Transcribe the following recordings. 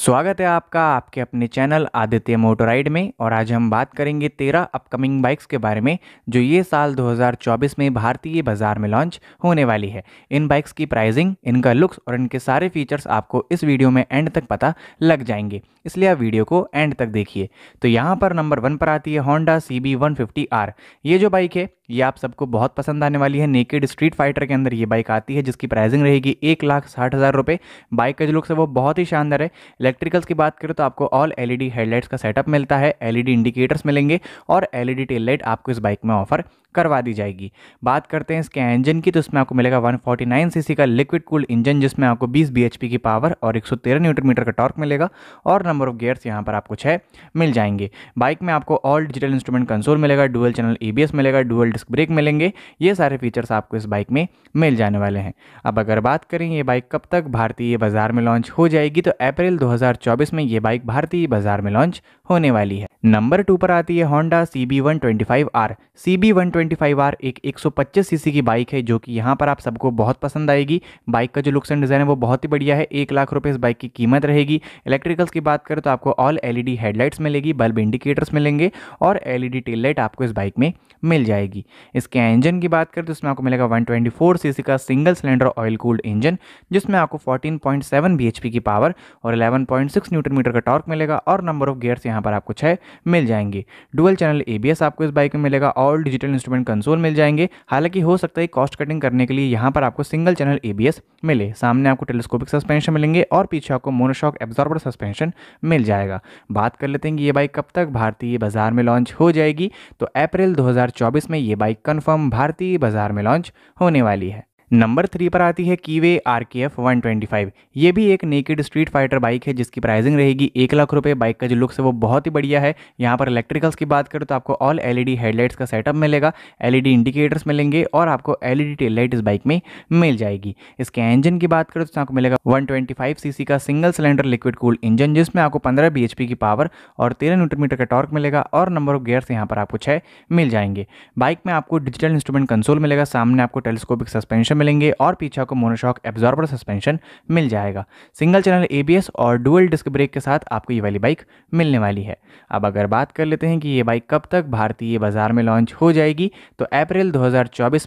स्वागत है आपका आपके अपने चैनल आदित्य मोटोराइड में और आज हम बात करेंगे तेरह अपकमिंग बाइक्स के बारे में जो ये साल 2024 में भारतीय बाजार में लॉन्च होने वाली है इन बाइक्स की प्राइसिंग इनका लुक्स और इनके सारे फीचर्स आपको इस वीडियो में एंड तक पता लग जाएंगे इसलिए आप वीडियो को एंड तक देखिए तो यहाँ पर नंबर वन पर आती है होंडा सी बी ये जो बाइक है ये आप सबको बहुत पसंद आने वाली है नेकेड स्ट्रीट फाइटर के अंदर ये बाइक आती है जिसकी प्राइसिंग रहेगी एक लाख साठ हज़ार रुपये बाइक का जो लुक्स है वो बहुत ही शानदार है इलेक्ट्रिकल्स की बात करें तो आपको ऑल एलईडी हेडलाइट्स का सेटअप मिलता है एलईडी इंडिकेटर्स मिलेंगे और एलईडी टेल लाइट आपको इस बाइक में ऑफर करवा दी जाएगी बात करते हैं इसके इंजन की तो इसमें आपको मिलेगा 149 सीसी का लिक्विड कूल इंजन जिसमें आपको 20 बीएचपी की पावर और 113 न्यूटन मीटर का टॉर्क मिलेगा और नंबर ऑफ गियर्स यहाँ पर आपको छः मिल जाएंगे बाइक में आपको ऑल डिजिटल इंस्ट्रूमेंट कंसोल मिलेगा डुअल चैनल ई मिलेगा डुअल डिस्क ब्रेक मिलेंगे ये सारे फीचर्स आपको इस बाइक में मिल जाने वाले हैं अब अगर बात करें ये बाइक कब तक भारतीय बाजार में लॉन्च हो जाएगी तो अप्रैल दो में ये बाइक भारतीय बाजार में लॉन्च होने वाली है नंबर टू पर आती है Honda C B one twenty five R C B one twenty twenty five R एक 125 सौ पच्चीस सीसी की बाइक है जो कि यहाँ पर आप सबको बहुत पसंद आएगी बाइक का जो लुक्स एंड डिज़ाइन है वो बहुत ही बढ़िया है एक लाख रुपये इस बाइक की कीमत रहेगी इलेक्ट्रिकल्स की बात करें तो आपको ऑल एलईडी हेडलाइट्स मिलेगी बल्ब इंडिकेटर्स मिलेंगे और एल टेल लाइट आपको इस बाइक में मिल जाएगी इसके इंजन की बात करें तो इसमें आपको मिलेगा वन ट्वेंटी का single cylinder oil cooled engine जिसमें आपको फोर्टीन पॉइंट की पावर और 11.6 पॉइंट मीटर का टॉर्क मिलेगा और नंबर ऑफ गियर्स यहाँ पर आपको छः मिल जाएंगे डुअल चैनल एबीएस आपको इस बाइक में मिलेगा all digital instrument instrument console मिल जाएंगे हालांकि हो सकता है कॉस्ट कटिंग करने के लिए यहाँ पर आपको सिंगल चैनल ए मिले सामने आपको टेलीस्कोपिक सस्पेंशन मिलेंगे और पीछे आपको मोनोशॉक एब्जॉर्बर सस्पेंशन मिल जाएगा बात कर लेते हैं कि ये बाइक कब तक भारतीय बाजार में लॉन्च हो जाएगी तो अप्रैल दो में ये बाइक कन्फर्म भारतीय बाजार में लॉन्च होने वाली है नंबर थ्री पर आती है Keeway R K F one twenty five ये भी एक नेकेड स्ट्रीट फाइटर बाइक है जिसकी प्राइसिंग रहेगी एक लाख रुपये बाइक का जो लुक्स है वो बहुत ही बढ़िया है यहाँ पर इलेक्ट्रिकल्स की बात करें तो आपको ऑल एलईडी हेडलाइट्स का सेटअप मिलेगा एलईडी इंडिकेटर्स मिलेंगे और आपको एलईडी टेल लाइट इस बाइक में मिल जाएगी इसके इंजन की बात करें तो आपको मिलेगा वन ट्वेंटी फाइव सीसी का single cylinder liquid cool engine जिसमें आपको पंद्रह बी एच पी की पावर और तेरह न्यूटन का टॉर्क मिलेगा और नंबर ऑफ गेयर्स यहाँ पर आपको छः मिल जाएंगे बाइक में आपको डिजिटल इंस्ट्रूमेंट कंसोल मिलेगा सामने आपको टेलीस्कोपिक सस्पेंशन मिलेंगे और पीछे आपको मोनोशॉक एब्जॉर्बर सस्पेंशन मिल जाएगा सिंगल चैनल एबीएस और डुअल डिस्क ब्रेक के साथ आपको ये वाली बाइक मिलने वाली है अब अगर बात कर लेते हैं कि ये बाइक कब तक भारतीय बाजार में लॉन्च हो जाएगी तो अप्रैल दो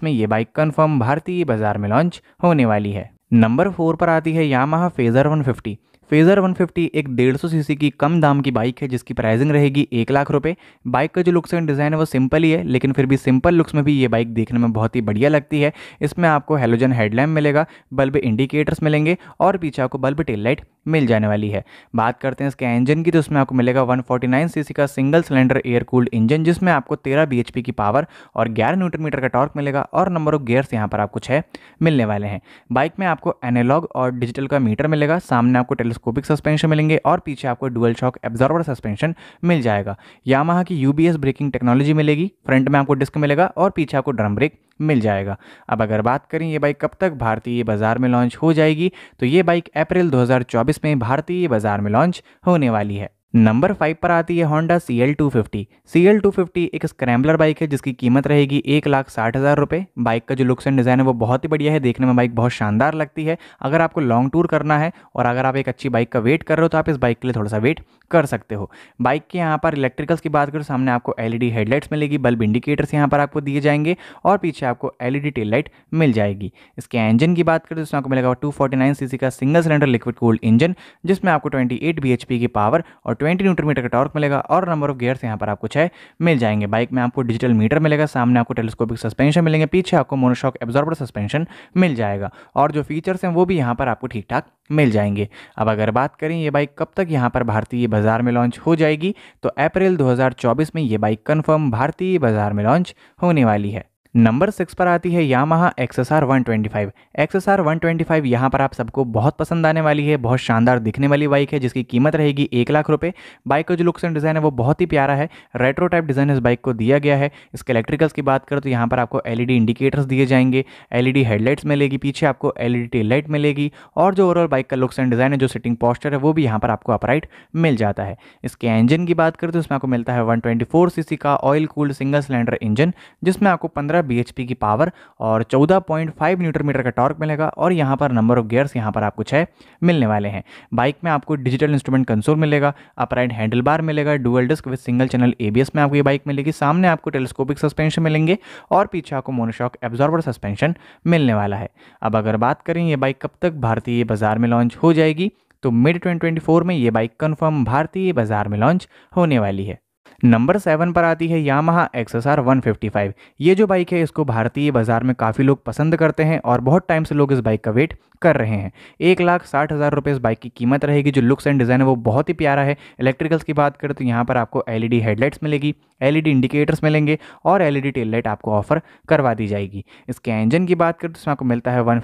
में ये बाइक कन्फर्म भारतीय बाजार में लॉन्च होने वाली है नंबर फोर पर आती है यामाहा फेजर 150 फेज़र 150 एक 150 सीसी की कम दाम की बाइक है जिसकी प्राइसिंग रहेगी एक लाख रुपए बाइक का जो लुक्स एंड डिज़ाइन है वो सिंपल ही है लेकिन फिर भी सिंपल लुक्स में भी ये बाइक देखने में बहुत ही बढ़िया लगती है इसमें आपको हेलोजन हेडलैम्प मिलेगा बल्ब इंडिकेटर्स मिलेंगे और पीछे आपको बल्ब टेल लाइट मिल जाने वाली है बात करते हैं इसके इंजन की तो इसमें आपको मिलेगा 149 सीसी का single cylinder air cooled engine जिसमें आपको 13 बीएचपी की पावर और 11 न्यूटन मीटर का टॉर्क मिलेगा और नंबर ऑफ गियर्स यहाँ पर आपको छः मिलने वाले हैं बाइक में आपको एनालॉग और डिजिटल का मीटर मिलेगा सामने आपको टेलीस्कोपिक सस्पेंशन मिलेंगे और पीछे आपको डुअल शॉक एब्जॉर्वर सस्पेंशन मिल जाएगा यामाहा की यूबीएस ब्रेकिंग टेक्नोलॉजी मिलेगी फ्रंट में आपको डिस्क मिलेगा और पीछे आपको ड्रम ब्रेक मिल जाएगा अब अगर बात करें ये बाइक कब तक भारतीय बाज़ार में लॉन्च हो जाएगी तो ये बाइक अप्रैल 2024 में भारतीय बाज़ार में लॉन्च होने वाली है नंबर फाइव पर आती है Honda C L two fifty C L two fifty एक स्क्रैम्बलर बाइक है जिसकी कीमत रहेगी एक लाख साठ हज़ार रुपये बाइक का जो लुक्स एंड डिज़ाइन है वो बहुत ही बढ़िया है देखने में बाइक बहुत शानदार लगती है अगर आपको लॉन्ग टूर करना है और अगर आप एक अच्छी बाइक का वेट कर रहे हो तो आप इस बाइक के लिए थोड़ा सा वेट कर सकते हो बाइक के यहाँ पर इलेक्ट्रिकल्स की बात करो सामने आपको एल हेडलाइट्स e मिलेगी बल्ब इंडिकेटर्स यहाँ पर आपको दिए जाएंगे और पीछे आपको एल ई टेल लाइट मिल जाएगी इसके इंजन की बात करें तो इसमें आपको मिलेगा two forty nine C C का single cylinder liquid cold engine जिसमें आपको twenty eight B H P की पावर और ट्वेंटी न्यूटर मीटर का टॉर्क मिलेगा और नंबर ऑफ गियर्स यहाँ पर आपको छह मिल जाएंगे बाइक में आपको डिजिटल मीटर मिलेगा सामने आपको टेलीस्कोपिक सस्पेंशन मिलेंगे पीछे आपको मोनोशॉक एब्जॉर्बर सस्पेंशन मिल जाएगा और जो फीचर्स हैं वो भी यहाँ पर आपको ठीक ठाक मिल जाएंगे अब अगर बात करें ये बाइक कब तक यहाँ पर भारतीय बाजार में लॉन्च हो जाएगी तो अप्रैल 2024 में ये बाइक कन्फर्म भारतीय बाजार में लॉन्च होने वाली है नंबर सिक्स पर आती है Yamaha X S R one twenty five X S R one twenty five यहाँ पर आप सबको बहुत पसंद आने वाली है बहुत शानदार दिखने वाली बाइक है जिसकी कीमत रहेगी एक लाख रुपये बाइक का जो लुक्स एंड डिज़ाइन है वो बहुत ही प्यारा है रेट्रो टाइप डिज़ाइन इस बाइक को दिया गया है इसके इलेक्ट्रिकल्स की बात करें तो यहाँ पर आपको एल इंडिकेटर्स e दिए जाएंगे एल हेडलाइट्स e मिलेगी पीछे आपको एल ई लाइट मिलेगी और जो ओवरऑल बाइक का लुक्स एंड डिज़ाइन है जो सिटिंग पॉस्चर है वो भी यहाँ पर आपको अपराइट मिल जाता है इसके इंजन की बात करें तो इसमें आपको मिलता है one twenty four C C का oil cooled single cylinder engine जिसमें आपको पंद्रह bhp की पावर और 14.5 न्यूटर मीटर का टॉर्क मिलेगा और यहाँ पर नंबर ऑफ गियर्स यहाँ पर आपको छः मिलने वाले हैं बाइक में आपको डिजिटल इंस्ट्रूमेंट कंसोल मिलेगा अपराइट हैंडल बार मिलेगा dual disc with single channel ABS में आपको ये बाइक मिलेगी सामने आपको टेलीस्कोपिक सस्पेंशन मिलेंगे और पीछे आपको मोनोशॉक एब्जॉर्बर सस्पेंशन मिलने वाला है अब अगर बात करें ये बाइक कब तक भारतीय बाजार में लॉन्च हो जाएगी तो मिड 2024 में ये बाइक कंफर्म भारतीय बाजार में लॉन्च होने वाली है नंबर सेवन पर आती है यामाहा एक्सएसआर 155 ये जो बाइक है इसको भारतीय बाजार में काफ़ी लोग पसंद करते हैं और बहुत टाइम से लोग इस बाइक का वेट कर रहे हैं एक लाख साठ हज़ार रुपये इस बाइक की कीमत रहेगी जो लुक्स एंड डिज़ाइन है वो बहुत ही प्यारा है इलेक्ट्रिकल्स की बात करें तो यहाँ पर आपको एलईडी हेडलाइट्स e मिलेगी एलईडी इंडिकेटर्स e मिलेंगे और एलईडी टेल लाइट आपको ऑफर करवा दी जाएगी इसके इंजन की बात करें तो इसमें आपको मिलता है वन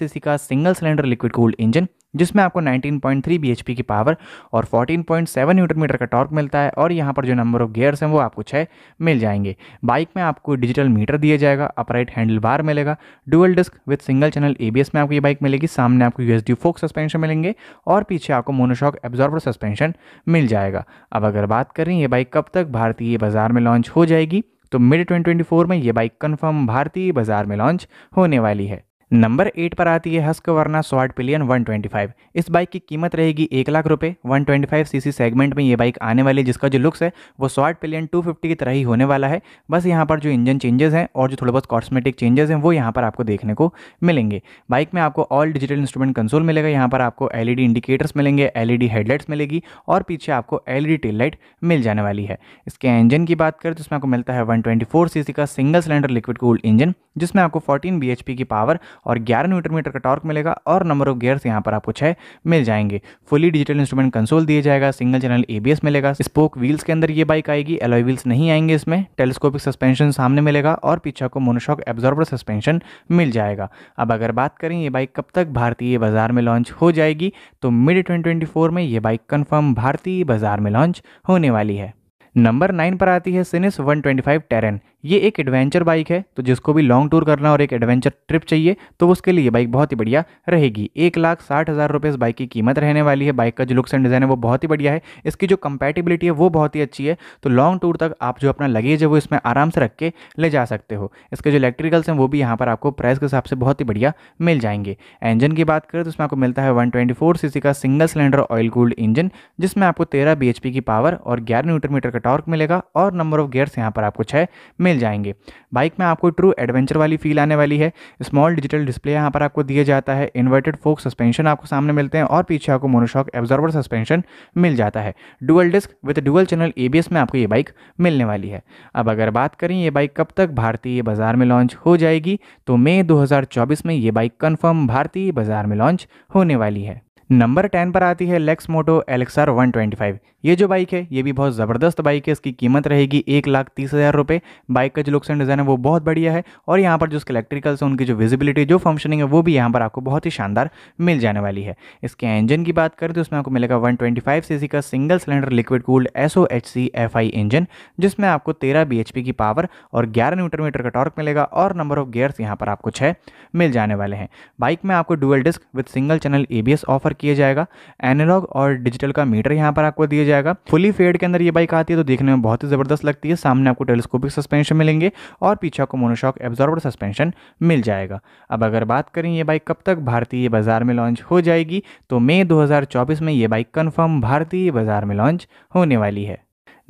सीसी का single cylinder liquid cooled engine जिसमें आपको 19.3 पॉइंट की पावर और 14.7 न्यूटन मीटर का टॉर्क मिलता है और यहाँ पर जो नंबर ऑफ गियर्स हैं वो आपको छः मिल जाएंगे बाइक में आपको डिजिटल मीटर दिया जाएगा अपराइट हैंडल बार मिलेगा dual disc with single channel ABS में आपको ये बाइक मिलेगी सामने आपको U S D fork suspension मिलेंगे और पीछे आपको मोनोशॉक एब्जॉर्बर सस्पेंशन मिल जाएगा अब अगर बात करें ये बाइक कब तक भारतीय बाजार में लॉन्च हो जाएगी तो मिड 2024 में ये बाइक कंफर्म भारतीय बाजार में लॉन्च होने वाली है नंबर एट पर आती है हस्क वर्ना स्वाट पिलियन 125 इस बाइक की कीमत रहेगी एक लाख रुपए 125 सीसी सेगमेंट में ये बाइक आने वाली जिसका जो लुक्स है वो स्वाट पिलियन 250 की तरह ही होने वाला है बस यहाँ पर जो इंजन चेंजेस हैं और जो थोड़े बहुत कॉस्मेटिक चेंजेस हैं वो यहाँ पर आपको देखने को मिलेंगे बाइक में आपको ऑल डिजिटल इंस्ट्रूमेंट कंसोल मिलेगा यहाँ पर आपको एल इंडिकेटर्स e मिलेंगे एल हेडलाइट्स e मिलेगी और पीछे आपको एल टेल लाइट मिल जाने वाली है इसके इंजन की बात करें तो इसमें आपको मिलता है वन सीसी का single cylinder liquid cooled engine जिसमें आपको फोर्टीन बी की पावर और ग्यारह न्यूटन मीटर का टॉर्क मिलेगा और नंबर ऑफ गेयर्स यहाँ पर आपको छः मिल जाएंगे फुली डिजिटल इंस्ट्रूमेंट कंसोल दिया जाएगा सिंगल चैनल एबीएस मिलेगा स्पोक व्हील्स के अंदर ये बाइक आएगी एलोई व्हील्स नहीं आएंगे इसमें टेलीस्कोपिक सस्पेंशन सामने मिलेगा और पीछे को मोनोशॉक एब्जॉर्बर सस्पेंशन मिल जाएगा अब अगर बात करें ये बाइक कब तक भारतीय बाजार में लॉन्च हो जाएगी तो मिड ट्वेंटी में ये बाइक कन्फर्म भारतीय बाजार में लॉन्च होने वाली है नंबर नाइन पर आती है सिनिस 125 टेरन ये एक एडवेंचर बाइक है तो जिसको भी लॉन्ग टूर करना और एक एडवेंचर ट्रिप चाहिए तो उसके लिए बाइक बहुत ही बढ़िया रहेगी एक लाख साठ हज़ार रुपये इस बाइक की कीमत रहने वाली है बाइक का जो लुक्स एंड डिज़ाइन है वो बहुत ही बढ़िया है इसकी जो कंपैटिबिलिटी है वो बहुत ही अच्छी है तो लॉन्ग टूर तक आप जो अपना लगेज है वो इसमें आराम से रख के ले जा सकते हो इसके जो इलेक्ट्रिकल्स हैं वो भी यहाँ पर आपको प्राइस के हिसाब से बहुत ही बढ़िया मिल जाएंगे इंजन की बात करें तो इसमें आपको मिलता है वन सी का single cylinder oil cooled engine जिसमें आपको तेरह बी की पावर और ग्यारह न्यूट्रमीटर का टॉर्क मिलेगा और नंबर ऑफ गेयर्स यहाँ पर आपको छः मिल जाएंगे बाइक में आपको ट्रू एडवेंचर वाली फील आने वाली है स्मॉल डिजिटल डिस्प्ले यहाँ पर आपको दिया जाता है इन्वर्टेड फोक सस्पेंशन आपको सामने मिलते हैं और पीछे आपको मोनोशॉक एब्जॉर्वर सस्पेंशन मिल जाता है dual disc with dual channel A में आपको ये बाइक मिलने वाली है अब अगर बात करें ये बाइक कब तक भारतीय बाजार में लॉन्च हो जाएगी तो मई दो में ये बाइक कन्फर्म भारतीय बाजार में लॉन्च होने वाली है नंबर टेन पर आती है लेक्स मोटो एलेक्सर 125 ये जो बाइक है ये भी बहुत ज़बरदस्त बाइक है इसकी कीमत रहेगी एक लाख तीस हज़ार रुपये बाइक का जो लुक्स एंड डिज़ाइन है वो बहुत बढ़िया है और यहाँ पर जो उसके इलेक्ट्रिकल्स हैं उनकी जो विजिबिलिटी जो फंक्शनिंग है वो भी यहाँ पर आपको बहुत ही शानदार मिल जाने वाली है इसके इंजन की बात करें तो उसमें आपको मिलेगा वन ट्वेंटी का single cylinder liquid cooled S O engine जिसमें आपको तेरह बी की पावर और ग्यारह न्यूटर मीटर का टॉर्क मिलेगा और नंबर ऑफ गेयर्स यहाँ पर आपको छः मिल जाने वाले हैं बाइक में आपको dual disc with single channel A offer किया जाएगा एनालॉग और डिजिटल का मीटर यहाँ पर आपको दिया जाएगा फुली फेड के अंदर ये बाइक आती है तो देखने में बहुत ही ज़बरदस्त लगती है सामने आपको टेलीस्कोपिक सस्पेंशन मिलेंगे और पीछे आपको मोनोशॉक एब्जॉर्बर सस्पेंशन मिल जाएगा अब अगर बात करें ये बाइक कब तक भारतीय बाजार में लॉन्च हो जाएगी तो मई दो में ये बाइक कन्फर्म भारतीय बाजार में लॉन्च होने वाली है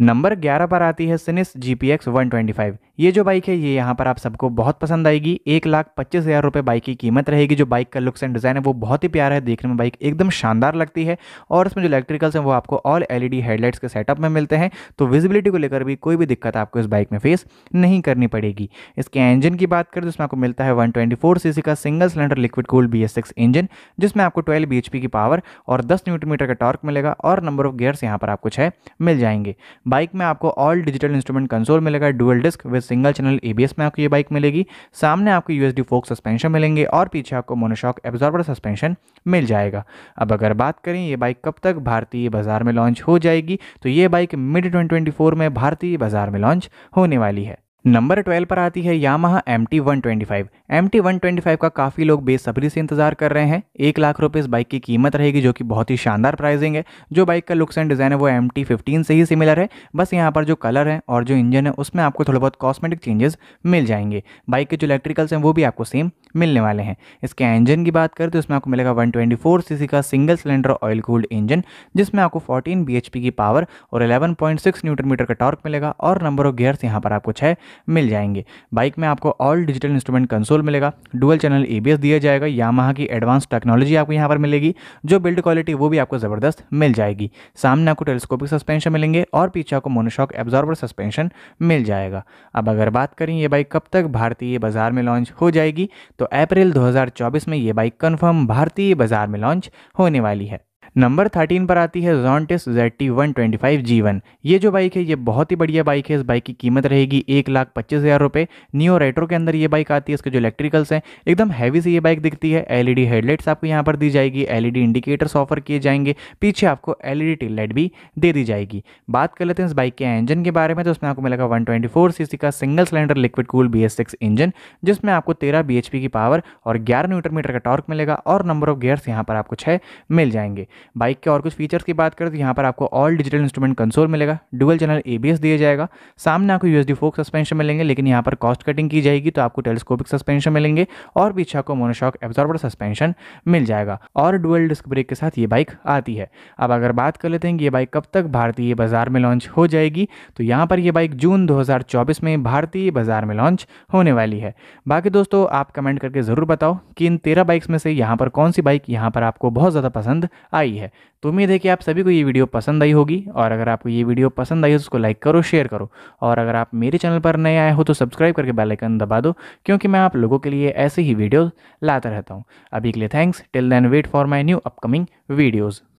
नंबर 11 पर आती है सिनिस G P X one twenty five ये जो बाइक है ये यहाँ पर आप सबको बहुत पसंद आएगी एक लाख पच्चीस हज़ार रुपये बाइक की कीमत रहेगी जो बाइक का लुक्स एंड डिज़ाइन है वो बहुत ही प्यारा है देखने में बाइक एकदम शानदार लगती है और इसमें जो इलेक्ट्रिकल्स हैं वो आपको ऑल एलईडी हेडलाइट्स के सेटअप में मिलते हैं तो विजिबिलिटी को लेकर भी कोई भी दिक्कत आपको इस बाइक में फेस नहीं करनी पड़ेगी इसके इंजन की बात करें तो इसमें आपको मिलता है one twenty four C C का single cylinder liquid cool B S engine जिसमें आपको ट्वेल्व बी एच पी की पावर और दस न्यूट्रीमीटर का टॉर्क मिलेगा और नंबर ऑफ गेयर्स यहाँ पर आप कुछ है मिल जाएंगे बाइक में आपको ऑल डिजिटल इंस्ट्रूमेंट कंसोल मिलेगा dual disc with single channel ABS में आपको ये बाइक मिलेगी सामने आपको यूएसडी फोक सस्पेंशन मिलेंगे और पीछे आपको मोनोशॉक एब्जॉर्बर सस्पेंशन मिल जाएगा अब अगर बात करें ये बाइक कब तक भारतीय बाजार में लॉन्च हो जाएगी तो ये बाइक मिड ट्वेंटी में भारतीय बाजार में लॉन्च होने वाली है नंबर ट्वेल्व पर आती है Yamaha M T one twenty five M T one twenty five का काफ़ी लोग बेसब्री से इंतजार कर रहे हैं एक लाख रुपए इस बाइक की कीमत रहेगी जो कि बहुत ही शानदार प्राइसिंग है जो बाइक का लुक्स एंड डिज़ाइन है वो एम टी फिफ्टीन से ही सिमिलर है बस यहाँ पर जो कलर है और जो इंजन है उसमें आपको थोड़ा बहुत कॉस्मेटिक चेंजेस मिल जाएंगे बाइक के जो इलेक्ट्रिकल्स हैं वो भी आपको सेम मिलने वाले हैं इसके इंजन की बात करें तो इसमें आपको मिलेगा one twenty four C C का single cylinder oil cooled engine जिसमें आपको फोर्टीन बी एच पी की पावर और एलेवन पॉइंट सिक्स मीटर का टॉर्क मिलेगा और नंबर ऑफ गियर्स यहाँ पर आपको छः मिल जाएंगे बाइक में आपको ऑल डिजिटल इंस्ट्रूमेंट कंसोल मिलेगा डुअल चैनल ए दिया जाएगा यामाहा की एडवांस टेक्नोलॉजी आपको यहाँ पर मिलेगी जो बिल्ड क्वालिटी वो भी आपको ज़बरदस्त मिल जाएगी सामने आपको टेलीस्कोपिक सस्पेंशन मिलेंगे और पीछे आपको मोनोशॉक एब्जॉर्बर सस्पेंशन मिल जाएगा अब अगर बात करें ये बाइक कब तक भारतीय बाजार में लॉन्च हो जाएगी तो अप्रैल 2024 में ये बाइक कन्फर्म भारतीय बाजार में लॉन्च होने वाली है नंबर थर्टीन पर आती है जॉन्टिस Z T one twenty five G one ये जो बाइक है ये बहुत ही बढ़िया बाइक है इस बाइक की कीमत रहेगी एक लाख पच्चीस हज़ार रुपये न्यू रेट्रो के अंदर ये बाइक आती है इसके जो इलेक्ट्रिकल्स हैं एकदम हैवी से ये बाइक दिखती है एलईडी हेडलाइट्स e आपको यहाँ पर दी जाएगी एलईडी इंडिकेटर्स ऑफर किए जाएंगे पीछे आपको एल ई लाइट भी दे दी जाएगी बात कर लेते हैं इस बाइक के इंजन के बारे में तो उसमें आपको मिलेगा वन ट्वेंटी फोर का single cylinder liquid cool B S six engine जिसमें आपको तेरह बी एच पी की पावर और ग्यारह न्यूटर मीटर का टॉर्क मिलेगा और नंबर ऑफ गियर्स यहाँ पर आपको छः मिल जाएंगे बाइक के और कुछ फीचर्स की बात करें तो यहाँ पर आपको ऑल डिजिटल इंस्ट्रूमेंट कंसोल मिलेगा डुअल चैनल ए दिया जाएगा सामने आपको यूएसडी फोक सस्पेंशन मिलेंगे लेकिन यहाँ पर कॉस्ट कटिंग की जाएगी तो आपको टेलीस्कोपिक सस्पेंशन मिलेंगे और पीछे आपको मोनोशॉक एब्जॉर्बर सस्पेंशन मिल जाएगा और डुअल डिस्क ब्रेक के साथ ये बाइक आती है अब अगर बात कर लेते हैं कि ये बाइक कब तक भारतीय बाजार में लॉन्च हो जाएगी तो यहाँ पर यह बाइक जून चौबीस में भारतीय बाजार में लॉन्च होने वाली है बाकी दोस्तों आप कमेंट करके ज़रूर बताओ कि इन तेरह बाइक्स में से यहाँ पर कौन सी बाइक यहाँ पर आपको बहुत ज़्यादा पसंद आई आई है तो उम्मीद है कि आप सभी को ये वीडियो पसंद आई होगी और अगर आपको ये वीडियो पसंद आई हो तो उसको लाइक करो शेयर करो और अगर आप मेरे चैनल पर नए आए हो तो सब्सक्राइब करके बेल आइकन दबा दो क्योंकि मैं आप लोगों के लिए ऐसे ही वीडियो लाता रहता हूँ अभी के लिए thanks till then wait for my new upcoming videos